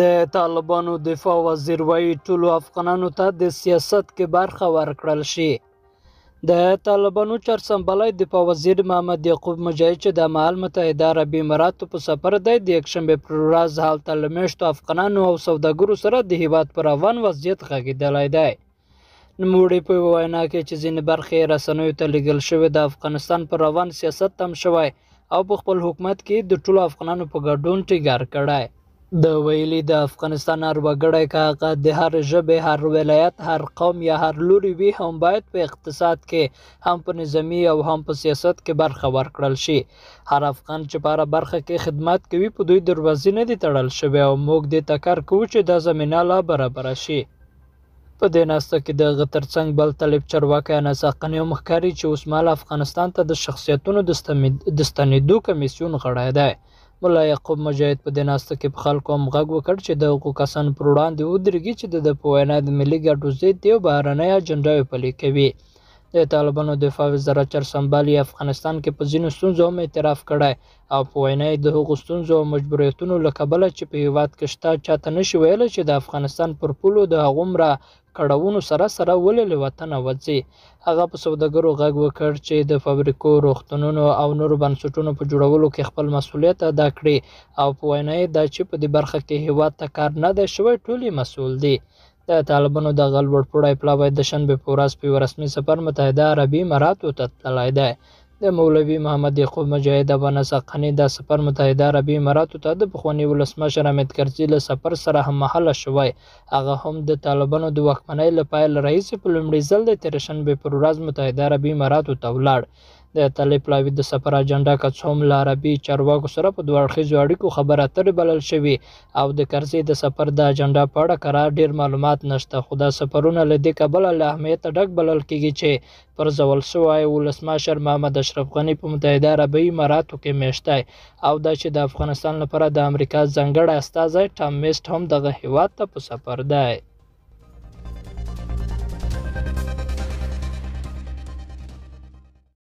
د طالبانو دفاع وزیر وایي ټولو افغانانو ته د سیاست کې برخه ورکړل شي د طالبانو چارسنبلای دفاع وزیر محمد یعقوب مجاهد چې د مهال متحده عرب اماراتو په سفر دی د یکشنبه پر ورځ هلته له میاشتو افغانانو او سوداګرو سره د هیواد پر روان وضعیت غږېدلی دی نوموړي په وینا کې چې ځینې برخې رسنیو ته لیږل شوې د افغانستان پر روان سیاست تم شوی او په خپل حکومت کې د ټولو افغانانو په ګډون ټینګار کړی د ویلي د افغانستان هر وګړی که هغه د هر ژبې هر ولایت هر قوم یا هر لوري وي هم باید په اقتصاد کې هم په نظامی او هم په سیاست کې برخه ورکړل شي هر افغان چې په برخه کې خدمت کوي په دوی دروازې نه دي تړل شوی او موږ د تکر کوو چې دا زمینه لا برابر شي په دې ناسته کې د غترڅنګ بل طالب چرواکي نساقنی مخکاري چې اوسمال افغانستان ته د شخصیتونو د دستمیدو کمیسیون غړی دی ملا یعقوب مجاهد په دناسته کې په خلکو هم غږ وکړ چې د حقوق کسان پر وړاندې ودرېږي چې د په وینا د ملي ګټو ضد دی او بهرنۍ اجنډاوې پلي کوي د طالبانو دفاع وزارت چرسمبالي افغانستان کې په ځینو ستونزو هم اعتراف کړی او په وینا یې د هغو ستونزو او مجبوریتونو له کبله چې په هیواد کې شته چاته نشي ویلی چې د افغانستان پر پولو د هغومره کړاوونو سره سره ولې له وطنه وځي هغه په سوداګرو غږ وکړ چې د فابریکو روغتونونو او نورو بنسټونو په جوړولو کې خپل مسؤلیت ادا کړي او په وینا یې دا چې په دې برخه کې هیواد ته کار نه دی شوی ټولې مسؤل دي د طالبانو دغه لوړ پوړی پلاوی باید د شنبې په ورځ په یوه رسمي سفر متحده عربي اماراتو ته تللی دی د مولوي محمد یعقوب مجاهد افغان سقنی دا سفر متحده عربي اماراتو ته د پخواني ولسمشر حامد کرزي له سفر سره هممهاله شوی هغه هم د طالبانو د واکمنۍ له پیل راهیسې په لومړي ځل د تېره شنبې پر ورځ متحده عربي اماراتو ته ولاړ د طالب پلاوي د سفر اجنډا که څه هم له عربي چارواکو سره په دوه اړخیزو اړیکو خبره اترې بلل شوي او د کرزي د سفر د اجنډا په اړه قرار ډیر معلومات نشته خو دا سفرونه له دې کبله له اهمیته ډک بلل کیږي چې پرځول شوی ولسمشر محمد اشرف غني په متحده عربی اماراتو کې میشته او دا چې د افغانستان لپاره د امریکا ځنګړی استازی ټام میسټ هم دغه هیواد ته په سفر دی